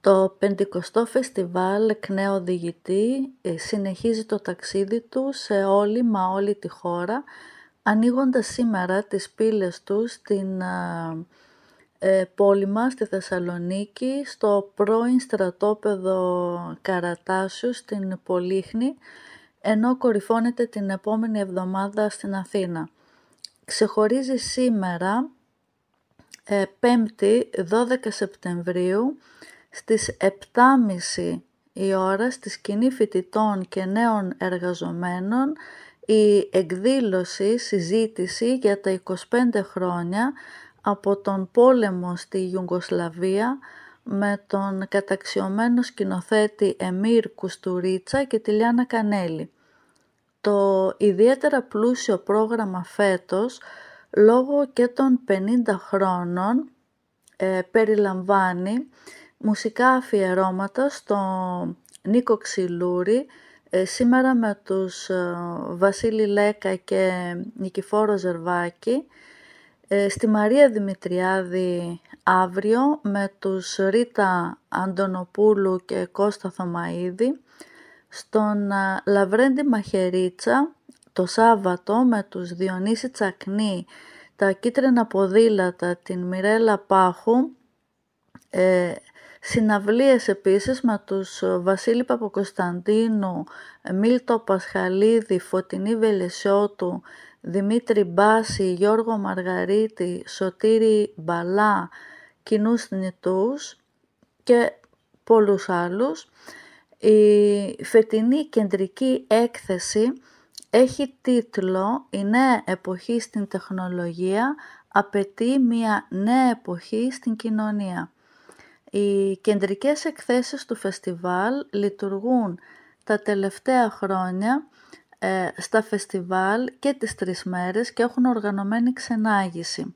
Το 50ο Φεστιβάλ Κνέα ε, συνεχίζει το ταξίδι του σε όλη μα όλη τη χώρα, ανοίγοντας σήμερα τις πύλες του στην ε, πόλη μας, στη Θεσσαλονίκη, στο πρώην στρατόπεδο Καρατάσιου στην Πολύχνη, ενώ κορυφώνεται την επόμενη εβδομάδα στην Αθήνα. Ξεχωρίζει σήμερα, 5η ε, 12 Σεπτεμβρίου, στις 7.30 η ώρα στη σκηνή φοιτητών και νέων εργαζομένων η εκδήλωση, συζήτηση για τα 25 χρόνια από τον πόλεμο στη Ιουγκοσλαβία με τον καταξιωμένο σκηνοθέτη Εμίρ Κουστουρίτσα και τη Λιάνα Κανέλη. Το ιδιαίτερα πλούσιο πρόγραμμα φέτος, λόγω και των 50 χρόνων, ε, περιλαμβάνει μουσικά αφιερώματα στο Νίκο Ξυλούρη, ε, σήμερα με τους ε, Βασίλη Λέκα και Νικηφόρο Ζερβάκη, ε, στη Μαρία Δημητριάδη αύριο με τους Ρίτα Αντωνοπούλου και Κώστα Θωμαίδη, στον Λαβρέντι Μαχερίτσα το Σάββατο με τους Διονύση Τσακνή, τα Κίτρινα Ποδήλατα, την Μιρέλα Πάχου, Συναυλίες επίσης με τους ε, Βασίλη Παπακοσταντίνου, Μίλτο Πασχαλίδη, Φωτεινή Βελεσιώτου, Δημήτρη Μπάση, Γιώργο Μαργαρίτη, Σωτήρη Μπαλά, Κοινούς Νητούς και πολλούς άλλους. Η φετινή κεντρική έκθεση έχει τίτλο «Η νέα εποχή στην τεχνολογία απαιτεί μια νέα εποχή στην κοινωνία». Οι κεντρικές εκθέσεις του φεστιβάλ λειτουργούν τα τελευταία χρόνια ε, στα φεστιβάλ και τις τρεις μέρες και έχουν οργανωμένη ξενάγηση.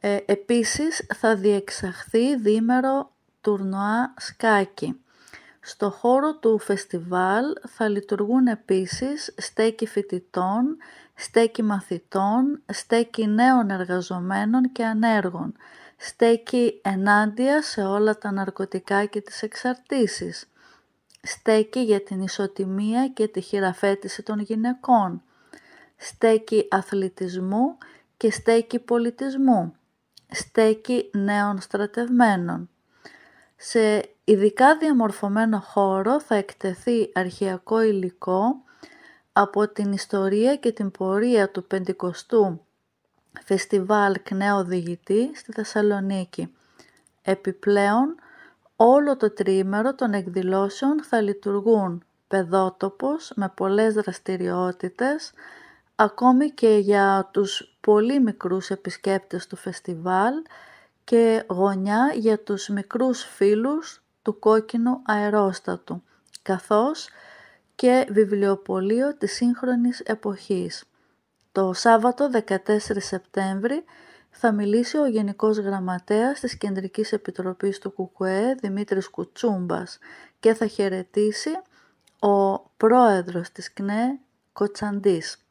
Ε, επίσης θα διεξαχθεί δίμερο τουρνουά σκάκι. Στο χώρο του φεστιβάλ θα λειτουργούν επίσης στέκη φοιτητών, στέκι μαθητών, στέκι νέων εργαζομένων και ανέργων στέκει ενάντια σε όλα τα ναρκωτικά και τις εξαρτήσεις. Στέκει για την ισοτιμία και τη χειραφέτηση των γυναικών. Στέκει αθλητισμού και στέκει πολιτισμού. Στέκει νέων στρατευμένων. Σε ειδικά διαμορφωμένο χώρο θα εκτεθεί αρχαιακό υλικό από την ιστορία και την πορεία του 50 φεστιβάλ Κνέο Οδηγητή στη Θεσσαλονίκη. Επιπλέον, όλο το τρίμερο των εκδηλώσεων θα λειτουργούν πεδότοπος με πολλές δραστηριότητες, ακόμη και για τους πολύ μικρούς επισκέπτες του φεστιβάλ και γωνιά για τους μικρούς φίλους του κόκκινου αερόστατου, καθώς και βιβλιοπωλείο της σύγχρονης εποχής. Το Σάββατο 14 Σεπτέμβρη θα μιλήσει ο Γενικός Γραμματέας της Κεντρικής Επιτροπής του ΚΚΕ, Δημήτρης Κουτσούμπας, και θα χαιρετήσει ο πρόεδρος της ΚΝΕ, Κοτσαντής.